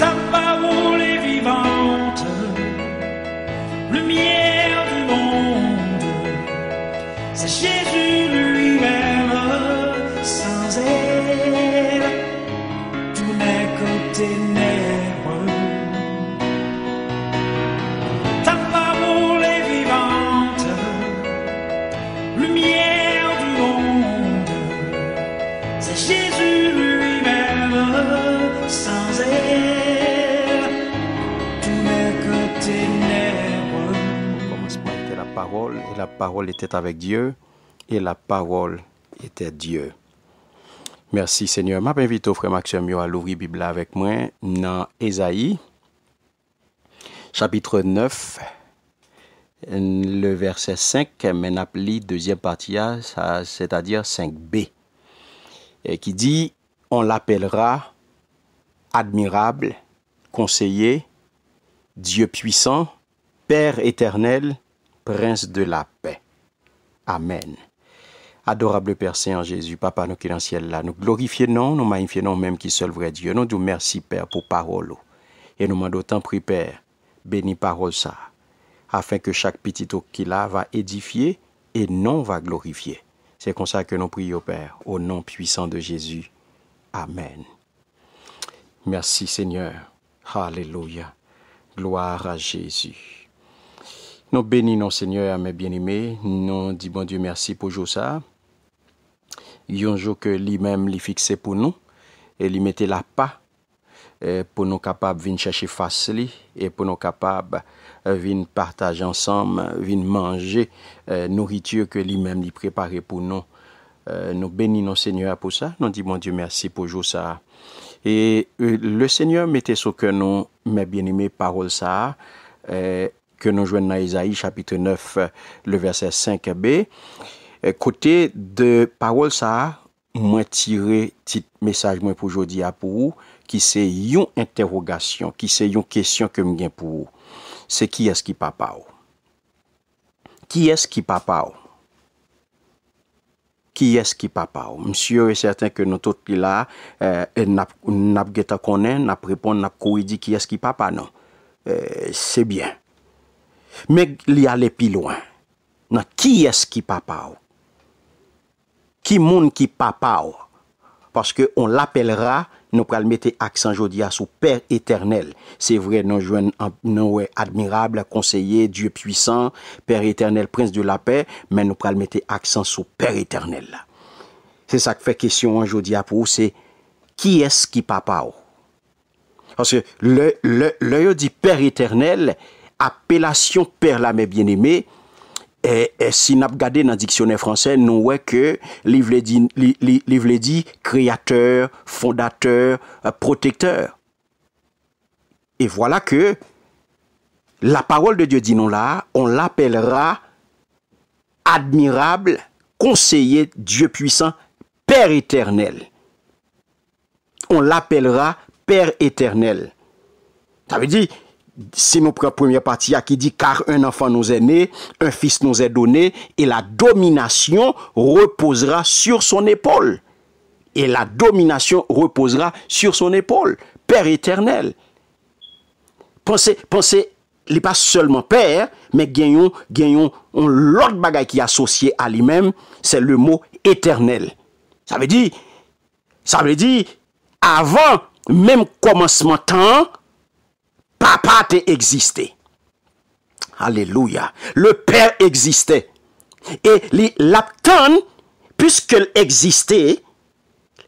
Somebody. la parole était avec Dieu et la parole était Dieu. Merci Seigneur. Je m'invite au frère Maxime à l'ouvrir Bible avec moi dans Ésaïe, chapitre 9, le verset 5, mais deuxième partie, hein, c'est-à-dire 5b, qui dit On l'appellera admirable, conseiller, Dieu puissant, Père éternel, prince de la paix. Amen. Adorable Père Saint Jésus, Papa, nous qui dans le ciel là, nous glorifions, nous magnifions même qui seul vrai Dieu. Nous disons merci, Père, pour parole. Et nous demandons tant Père, bénis parole ça, afin que chaque petit tour qu'il a va édifier et non va glorifier. C'est comme ça que nous prions, Père, au nom puissant de Jésus. Amen. Merci, Seigneur. Alléluia. Gloire à Jésus. Nous bénissons Seigneur, mes bien-aimés. Nous disons bon Dieu merci pour jour ça. Un jour que lui-même l'a fixé pour nous et lui mettait la pas eh, pour nous capables venir chercher face et pour nous capables eh, venir partager ensemble, venir manger eh, nourriture que lui-même l'a préparé pour nous. Euh, nous bénissons Seigneur pour ça. Nous disons bon Dieu merci pour jour ça. Et euh, le Seigneur mettait ce que nous, mes bien-aimés, parole ça. ke nou jwen nan Ezaïe, chapite 9, le verse 5 e be. Kote de parol sa, mwen tire tit mesaj mwen pou jodi apou, ki se yon interogasyon, ki se yon kesyon ke mwen gen pou. Se ki eski papa ou? Ki eski papa ou? Ki eski papa ou? Msyo e certain ke nou tot pila, eh, nap geta konen, nap repon, nap kou yi di ki eski papa ou nan? Eh, se bien. Mèk li alè pi louan. Nan, ki es ki papaw? Ki moun ki papaw? Paske on l'apèlera, nou pral mette aksan jodia sou Père Eternel. Se vre, nou jwen nou e admirable, konseye, Dieu puissant, Père Eternel, Prince de la Paix, men nou pral mette aksan sou Père Eternel. Se sak fè kisyon an jodia pou, se ki es ki papaw? Paske le yo di Père Eternel, « Appellation Père, la mes bien-aimée aimés et eh, eh, si nous avons regardé dans le dictionnaire français, nous li que l'ivre fondateur, euh, protecteur. Et voilà que la parole de Dieu dit non-là, on l'appellera admirable, conseiller, Dieu puissant, Père éternel. On l'appellera Père éternel. Ça veut dire... C'est nous prenons la première partie, qui dit car un enfant nous est né, un fils nous est donné, et la domination reposera sur son épaule. Et la domination reposera sur son épaule. Père éternel. Pensez, pensez, il n'est pas seulement père, mais gagnons, gagnons, l'autre bagaille qui est associé à lui-même, c'est le mot éternel. Ça veut dire, ça veut dire, avant même commencement temps, pas te existé. Alléluia. Le père existait. Et l'aptan, puisqu'il existait,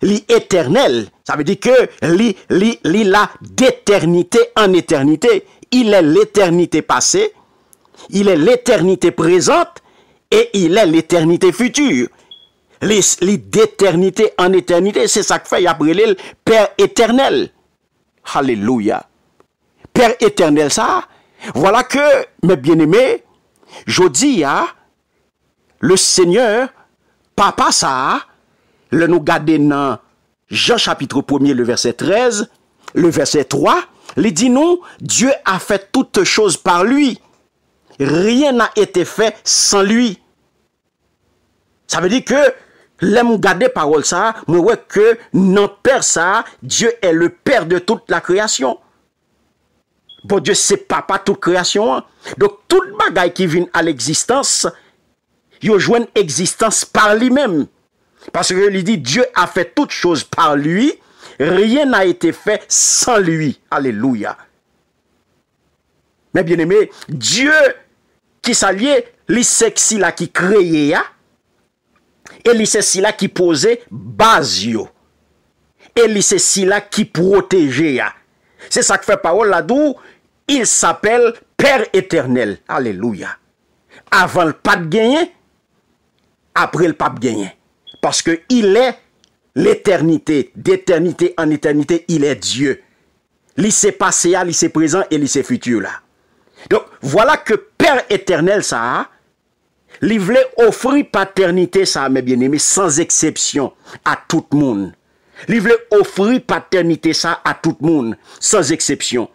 l'éternel, ça veut dire que il la d'éternité en éternité. Il est l'éternité passée, il est l'éternité présente et il est l'éternité future. Li d'éternité en éternité, c'est ça que fait, il le Père éternel. Alléluia éternel ça, voilà que, mes bien-aimés, je dis, hein, le Seigneur, papa ça, le nous garder dans Jean chapitre 1 le verset 13, le verset 3, il dit non, Dieu a fait toutes choses par lui. Rien n'a été fait sans lui. Ça veut dire que L'aime garder parole ça, ouais que non père ça, Dieu est le père de toute la création. Bon Dieu, c'est papa toute création. Hein. Donc, toute bagaille qui vient à l'existence, il joue une existence par lui-même. Parce que lui dit, Dieu a fait toute chose par lui. Rien n'a été fait sans lui. Alléluia. Mais bien aimé, Dieu qui s'allie, lui c'est là qui créé, hein. et lui c'est là qui posait base, et lui c'est là qui protégeait. Hein. C'est ça que fait parole là dou il s'appelle Père éternel. Alléluia. Avant le pape gagné, après le pape gagné. Parce que il est l'éternité, d'éternité en éternité, il est Dieu. Lycée passé, lycée présent et lycée futur là. Donc voilà que Père éternel ça a, li voulait offrir paternité ça mes bien-aimés sans exception à tout le monde. Il voulait offrir paternité ça à tout le monde sans exception.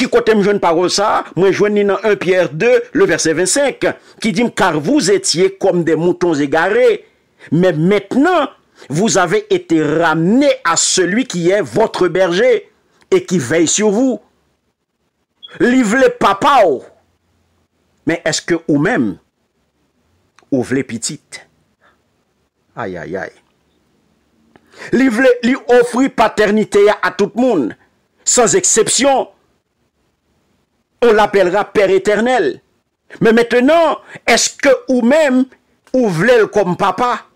ki kote m jwen parou sa, mwen jwen ni nan 1 Pierre 2, le verset 25, ki dim, kar vous étiez kom de moutons égarés, men maintenant, vous avez été ramené à celui qui est votre berger, et qui veille sur vous. Li vle papa ou? Men eske ou men? Ou vle petit? Aïe, aïe, aïe. Li vle, li ofri paternité à tout moun, sans exception, On l'appellera père éternel. Mais maintenant, est-ce que ou même ou vlel comme papa?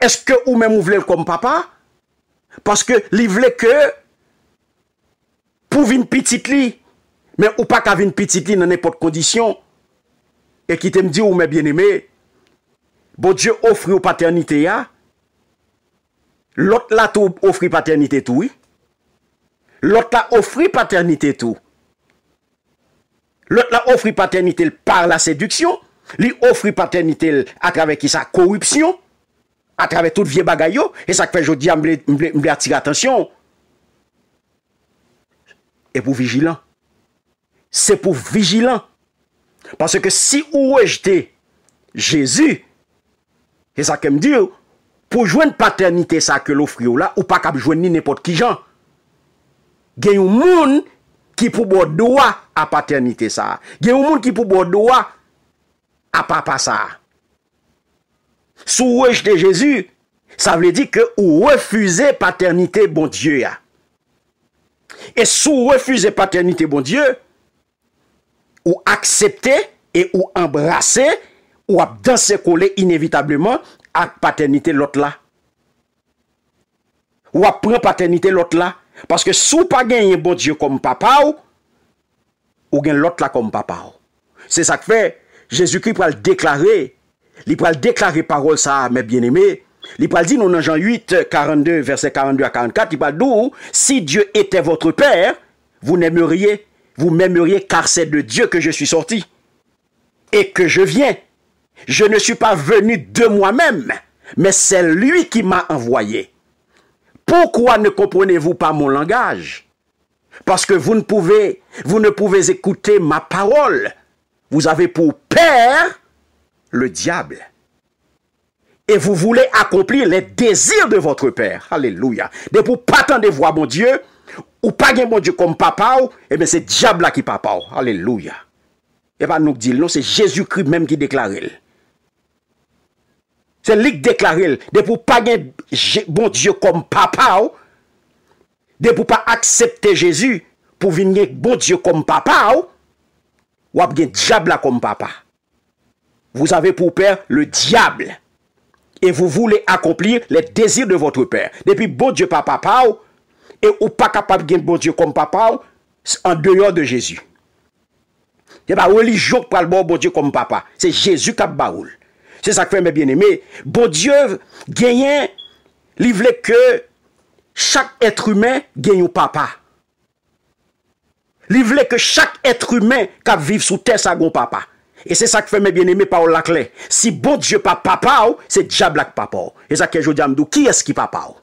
Est-ce que ou même ou vlel comme papa? Parce que li vle que pou vin petit li, mais ou pa ka vin petit li nan epote kondisyon, ekite mdi ou mè bienimé, bo dje ofri ou paternité ya, lot la tou ofri paternité tou, lot la ofri paternité tou, Lote la ofri paternite l par la seduksyon, li ofri paternite l akrave ki sa korupsyon, akrave tout vie bagayyo, e sak fej yo diya mble atsiga atensyon. E pou vijilan. Se pou vijilan. Pase ke si ou wej de Jezu, e sak kem diyo, pou jwen paternite sa ke lofriyo la, ou pa kab jwen ni nepot ki jan, gen yon moun, Kipou bo doa ap paternite sa. Gye ou moun kipou bo doa ap apa sa. Sou wejte Jezu, sa vle di ke ou refuze paternite bon Diyo ya. E sou refuze paternite bon Diyo, ou aksepte e ou embrase, ou ap danse kole inevitableman ap paternite lot la. Ou ap pre paternite lot la. Parce que si pas pas un bon Dieu comme papa ou, ou l'autre l'autre là comme papa ou. jésus jésus pour le le Il Il le déclarer parole ça, mes bien aimés Il pour le dire dans Jean 8, 42, verset 42 à 44, il parle. D'où si Dieu était votre père, vous n'aimeriez, vous m'aimeriez car c'est de Dieu que je suis sorti et que je viens. Je ne suis pas venu de moi-même, mais c'est lui qui m'a envoyé. Pourquoi ne comprenez-vous pas mon langage Parce que vous ne pouvez, vous ne pouvez écouter ma parole. Vous avez pour père le diable. Et vous voulez accomplir les désirs de votre père. Alléluia. De vous pas de voir mon Dieu, ou pas de mon Dieu comme papa, ou, eh bien c'est diable là qui papa. Alléluia. Et pas nous dire non, c'est Jésus-Christ même qui déclare. Se lik deklaril, de pou pa gen bon dieu kom papa ou, de pou pa aksepte Jezu pou vin gen bon dieu kom papa ou, wap gen diabla kom papa. Vous avez pour père le diable. Et vous voulez accomplir les désirs de votre père. Depuis bon dieu kom papa ou, et ou pas capable de gen bon dieu kom papa ou, c'est en dehors de Jezu. Je ne parle pas religieux pour bon le bon dieu kom papa ou. C'est Jezu qui a parlé. Se sak fèmè bienèmè, bo Diyo genyen, li vle ke chak etre humè genyon papa. Li vle ke chak etre humè ka viv sou tè sa gon papa. E se sak fèmè bienèmè, pa ou lak lè. Si bo Diyo pa papa ou, se djab lak papa ou. E sa ke jodi amdou, ki eski papa ou?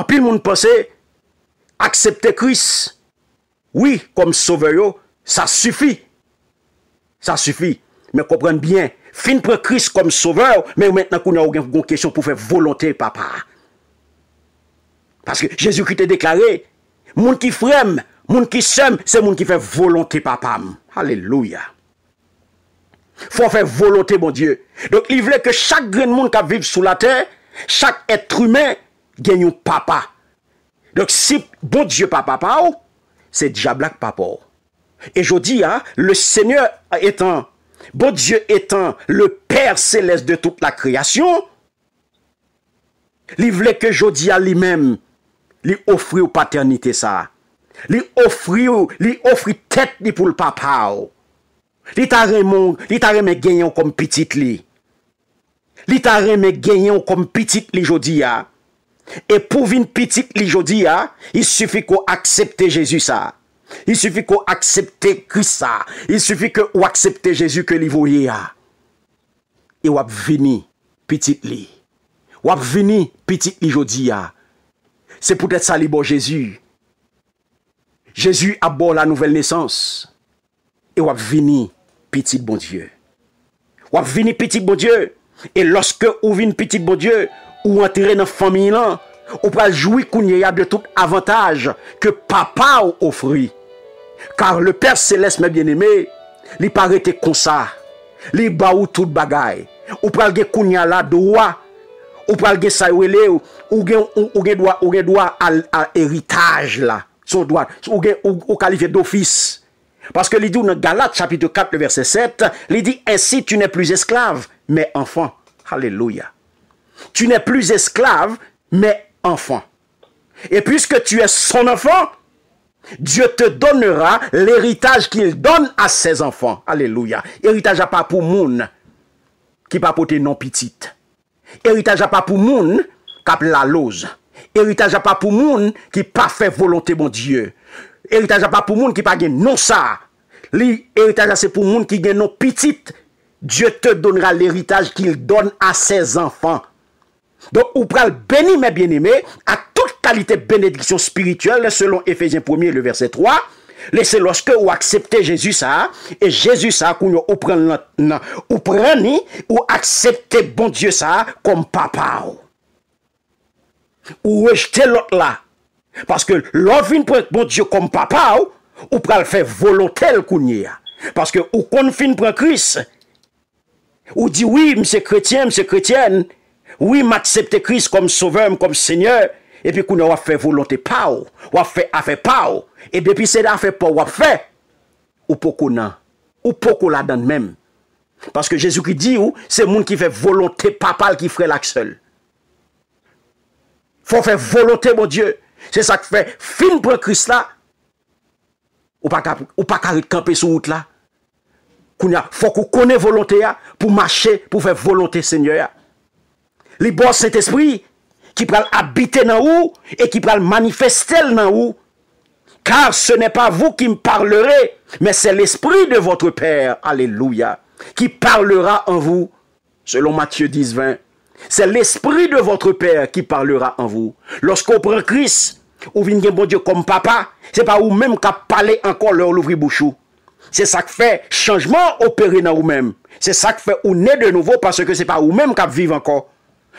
An pi moun pase, aksepte kris, oui, kom sove yo, sa sufi. Sa sufi. men kompren bien, fin prekris kom soveur, men mèten akou nou gen kon kesyon pou fè volonté papa. Paske, jésus ki te deklare, moun ki frem, moun ki sem, se moun ki fè volonté papa. Aleluya. Fò fè volonté, moun dieu. Donk, il vle ke chak gen moun ka viv sou la tè, chak etre humè, gen yon papa. Donk, si bon dieu papa pa ou, se diablak papa ou. E jodi, le seigneur etan Bo Diyo etan le Père Céleste de tout la création, li vle ke Jodia li mèm li ofri ou paternité sa. Li ofri ou, li ofri tèt li pou l'papa ou. Li tarè mè genyon kom piti li. Li tarè mè genyon kom piti li Jodia. E pou vin piti li Jodia, il suffi ko aksepte Jésus sa. Il soufi kou aksepte kousa. Il soufi kou aksepte Jezu ke li vouye a. E wap vini pitit li. Wap vini pitit li jodi a. Se pou det sa li bon Jezu. Jezu abor la nouvel nesans. E wap vini pitit bon dieu. Wap vini pitit bon dieu. E loske ou vin pitit bon dieu, ou anteren nan fami lan, ou pa joui kou nye ya de tout avantaj ke papa ou ofri. Car le Père Céleste, mes bien-aimé, aimés pas ça. comme ça. Il ou tout bagay, ou pas gen kounya la droit. ou pral gen sayouele, ou gen, gen dowa, dowa al, al son droit. ou gen ou, ou d'office. Parce que l'idée dans Galate chapitre 4 verset 7, il dit ainsi tu n'es plus esclave, mais enfant. Alléluia. Tu n'es plus esclave, mais enfant. Et puisque tu es son enfant, Diyo te donera l eritaj Ki il don a sez anfan Aleluya Eritaj a pa pou moun Ki pa pote non pitit Eritaj a pa pou moun Kap la loz Eritaj a pa pou moun Ki pa fe volonte mon Diyo Eritaj a pa pou moun Ki pa gen non sa Li eritaj a se pou moun Ki gen non pitit Diyo te donera l eritaj Ki il don a sez anfan Don ou pral beni me bienime A tout kalite benediksyon spirituel, selon Efesien 1, verset 3, lesse loske ou aksepte Jezus sa, e Jezus sa kounyo ou pren bon ni, ou aksepte bon Diyo sa, kom papaw. Ou rejte lot la. Paske lò fin pren bon Diyo kom papaw, ou pral fe volotel kounye. Paske ou kon fin pren kris, ou di, oui, mse kretien, mse kretien, oui, m'aksepte kris kom souverm, kom seigneur, epi kou nou wap fè volontè pa ou, wap fè a fè pa ou, epi se da a fè pa ou, wap fè, ou pou kou nan, ou pou kou la dan men. Paske Jezou ki di ou, se moun ki fè volontè pa pal ki fè lak sel. Fò fè volontè, mon Dieu, se sa ki fè fin pou kris la, ou pa karit kampe sou out la. Kou nou, fò kou kone volontè ya, pou mache, pou fè volontè, pou fè volontè, se nye ya. Li bò se te spri, qui pral habiter dans vous et qui parle manifester dans vous. Car ce n'est pas vous qui me parlerez, mais c'est l'Esprit de votre Père, Alléluia, qui parlera en vous, selon Matthieu 10, 20. C'est l'Esprit de votre Père qui parlera en vous. Lorsqu'on prend Christ, ou vient bon Dieu comme papa, c'est pas vous-même qui parlé encore leur l'ouvrir bouchou. C'est ça qui fait changement opéré dans vous-même. C'est ça qui fait ou né de nouveau parce que c'est pas vous-même qui vivre encore.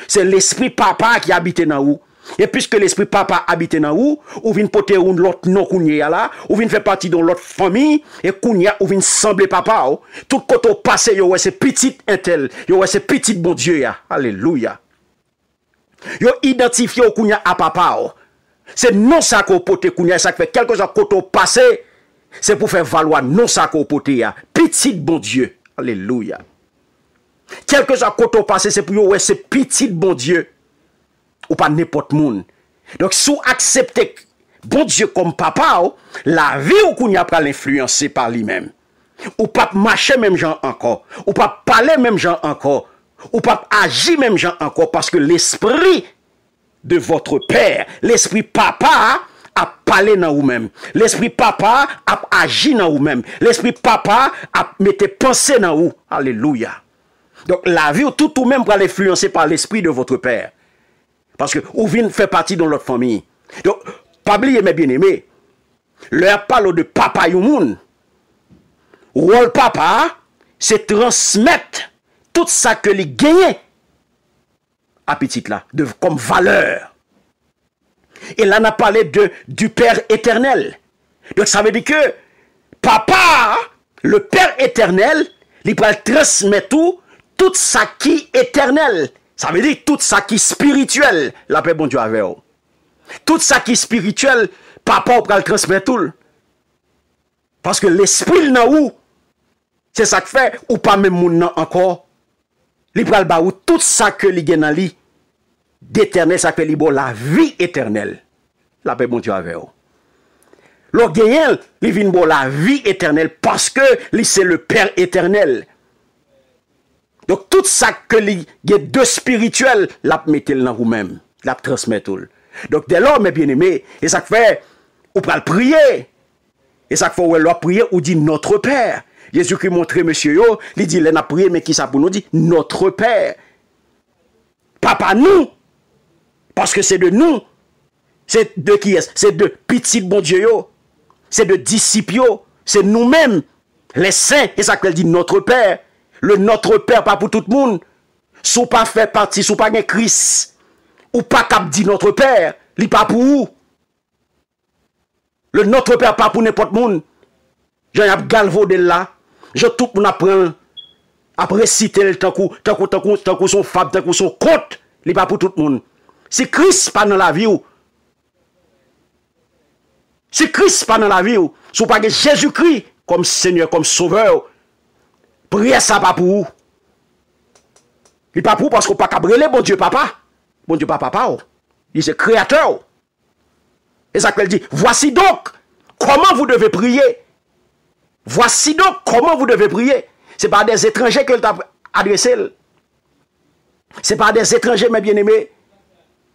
Se l'esprit papa ki abite nan ou E piske l'esprit papa abite nan ou Ou vin pote un lot non kounye ya la Ou vin fe pati don lot fomi E kounye ou vin semble papa ou oh. Tout koto pase yo we se petit etel Yo we se petit bon dieu ya Aleluya Yo identifio kounye a papa ou oh. Se non sa ko pote kounye Sa ke fe kelko sa koto pase Se pou fe valwa non sa ko pote ya Petit bon dieu Aleluya kelke sa koto pase se pou yo we se piti de bon die ou pa nepot moun. Donk sou aksepte bon die kom papa ou, la vi ou kou ni ap ka l'influense par li men. Ou pap mache menm jan ankor, ou pap pale menm jan ankor, ou pap aji menm jan ankor, paske l'espri de votre per, l'espri papa ap pale nan ou menm, l'espri papa ap aji nan ou menm, l'espri papa ap mette panse nan ou, aleluya. Donc la vie, tout ou même, va l'influencer par l'esprit de votre père. Parce que Ouvine fait partie dans notre famille. Donc, Pabli et mes bien-aimés. Leur parle de papa Youmoun. Rôle papa, c'est transmettre tout ça que les gagné à petit là, de, comme valeur. Et là, on a parlé de, du Père éternel. Donc, ça veut dire que papa, le Père éternel, il va transmettre tout tout sa ki eternel, sa me di, tout sa ki spirituel, la pe bon diwa veyo. Tout sa ki spirituel, papa ou pral transmetoul, paske l'esprit l'na ou, se sak fe, ou pa men moun nan ankor, li pral ba ou, tout sa ke li genan li, d'eternel sa ke li bo la vi eternel, la pe bon diwa veyo. Lo genyel, li vin bo la vi eternel, paske li se le per eternel, Donk tout sak ke li ge de spirituel, lap metel nan wou men. Lap transmit oul. Donk de l'om e bien eme, e sak fe ou pral priye. E sak fo wè lwa priye ou di notre per. Yezou ki montre monsye yo, li di lè na priye, me ki sa pou nou di notre per. Papa nou! Paske se de nou! Se de ki es? Se de pitit bondye yo. Se de disipyo. Se nou men! Les sen! E sak fe ldi notre per. Le Notre Père pa pou tout moun, sou pa fè parti, sou pa gen Kris, ou pa kap di Notre Père, li pa pou ou? Le Notre Père pa pou nè pot moun, jè y ap galvo del la, jè tout moun apren, ap resite lè tankou, tankou, tankou, tankou, tankou sou fab, tankou sou kot, li pa pou tout moun. Si Kris pa nan la vi ou, si Kris pa nan la vi ou, sou pa gen Jésus-Christ, kom seigneur, kom sauveur ou, Priez ça pas pour vous. Il pas pour parce qu'on pas cabrelé bon Dieu papa. Bon Dieu papa papa. Oh. Il est créateur. Oh. Et ça qu'elle dit, voici donc comment vous devez prier. Voici donc comment vous devez prier. C'est pas des étrangers qu'elle t'a adressé. C'est pas des étrangers mes bien-aimés.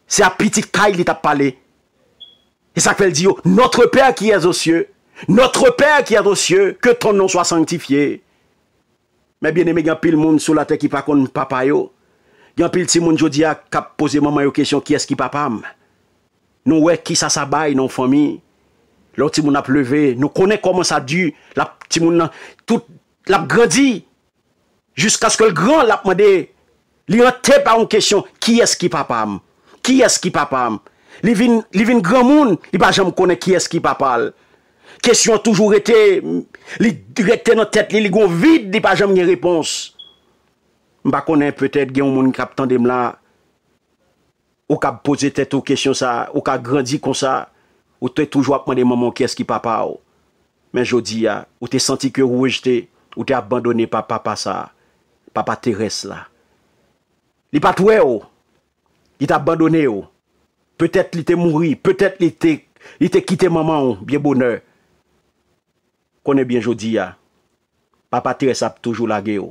C'est à Petit taille qu'il t'a parlé. Et ça qu'elle dit, oh, notre Père qui est aux cieux, notre Père qui est aux cieux, que ton nom soit sanctifié Mè bè ne mè gyan pil moun sou la te ki pa kon papay yo, gyan pil ti moun jodia kap pose maman yo kesyon ki eski papam, nou we ki sa sabay nou fomi, lò ti moun ap leve, nou kone koman sa du, la ti moun nan, tout, la ap gradi, Jusk aske l gran la ap made, li yon te pa yon kesyon ki eski papam, ki eski papam, li vin, li vin gran moun, li pa jom kone ki eski papal. Kesyon toujou rete, li rete nan tet, li li gwo vide, di pa jam nye repons. Mba konen, petet, gen yon moun kap tan dem la, ou ka pose tet ou kesyon sa, ou ka grandi kon sa, ou te toujou apman de maman keski papa ou. Men jodi ya, ah, ou te senti kyo roue jete, ou te abandone papa sa, papa teres la. Li patwe ou, li te abandone ou. Petet li te mouri, petet li te kite maman ou, biye bonen ou. konen byen jodi ya, papa Teres ap toujou lage yo,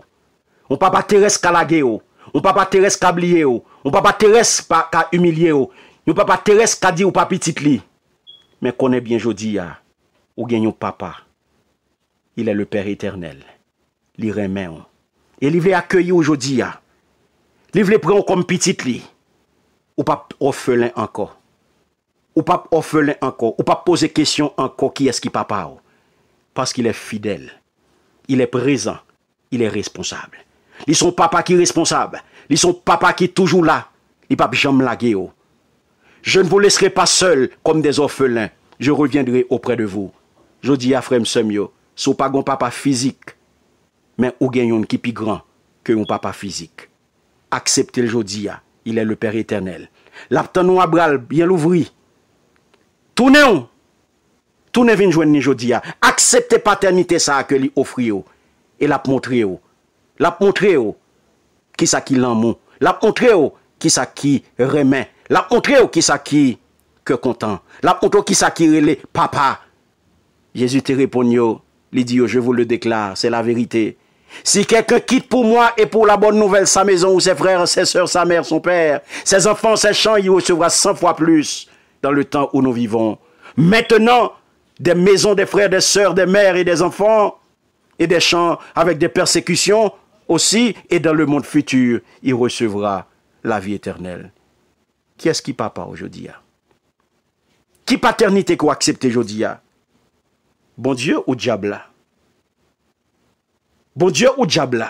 ou papa Teres ka lage yo, ou papa Teres ka bliye yo, ou papa Teres ka umilye yo, ou papa Teres ka di ou pa pitit li, men konen byen jodi ya, ou gen yon papa, ilè le père éternel, li remè yo, e li vle aköy yo jodi ya, li vle pren ou kom pitit li, ou pap ofelè anko, ou pap ofelè anko, ou pap pose kèsyon anko ki eski papa yo, Parce qu'il est fidèle. Il est présent. Il est responsable. Li son papa qui est responsable. Li son papa qui est toujours là. Li papa Jean Mlagueo. Oh. Je ne vous laisserai pas seul comme des orphelins. Je reviendrai auprès de vous. Jeudi a fremse mieux. Sou pas gon papa physique. Men ou gen yon kipi grand. Ke yon papa physique. Accepte le jodi a. Il est le père éternel. L'aptenon a bral bien l'ouvri. Tournez-on. Tout ne vin jouer ni jodi a. Accepter paternité ça que li offri et l'a montre. yo. L'a montre yo qui sa qui l'amour. L'a montrer yo qui sa qui remet. L'a montre yo qui sa qui que content. L'a montrer qui sa qui relé papa. Jésus te répond je vous le déclare, c'est la vérité. Si quelqu'un quitte pour moi et pour la bonne nouvelle sa maison ou ses frères, ses soeurs, sa mère, son père, ses enfants, ses champs, il recevra 100 fois plus dans le temps où nous vivons. Maintenant, des maisons des frères, des sœurs, des mères et des enfants, et des champs avec des persécutions aussi, et dans le monde futur, il recevra la vie éternelle. Qui est-ce qui papa aujourd'hui hein? Qui paternité qu'on accepte aujourd'hui hein? Bon Dieu ou diable hein? Bon Dieu ou diable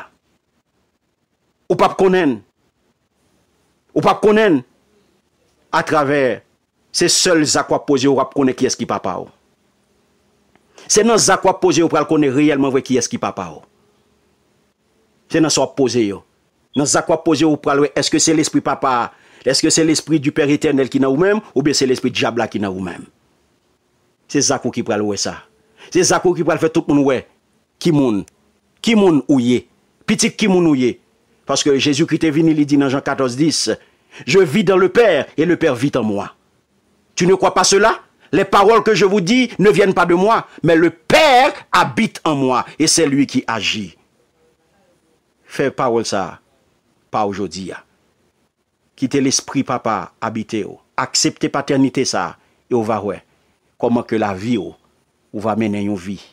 Ou pas connaître Ou pas À travers ces seuls à quoi ou qui est-ce qui papa Se nan sa kwa pose yo pral konen reyelman vwe ki eski papa yo. Se nan sa kwa pose yo. Nan sa kwa pose yo pral wwe, eske se l'espri papa a, eske se l'espri du per eternel ki nan wwem, oube se l'espri diabla ki nan wwem. Se sa kwa pose yo pral wwe sa. Se sa kwa pose yo pral fwe tout moun wwe, ki moun, ki moun ouye, pitik ki moun ouye. Paske Jezu ki te vini li di nan jan 14-10, je vi dan le per, e le per vi tan mwa. Tu ne kwa pa se la? Les paroles que je vous dis ne viennent pas de moi, mais le Père habite en moi et c'est lui qui agit. Fais parole ça, pas aujourd'hui. Quittez l'esprit papa, habitez. Acceptez paternité ça et on va ouais. Comment que la vie ou, va mener une vie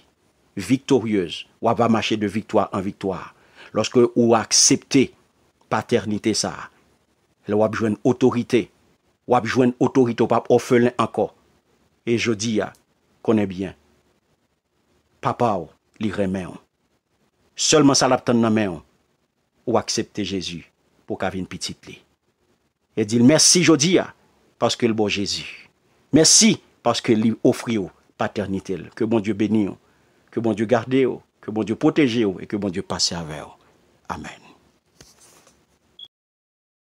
victorieuse, ou va marcher de victoire en victoire. Lorsque vous acceptez paternité ça, vous a besoin d'autorité. vous a besoin autorité au papa orphelin encore. Et je dis, bien. Papa, li même Seulement ça dans main Ou accepter Jésus pour qu'il vienne petite li. Et dit merci jodia parce que le bon Jésus. Merci parce que lui la paternité. Que bon Dieu bénisse, que bon Dieu garde, que bon Dieu protège et que bon Dieu passe avec. Amen.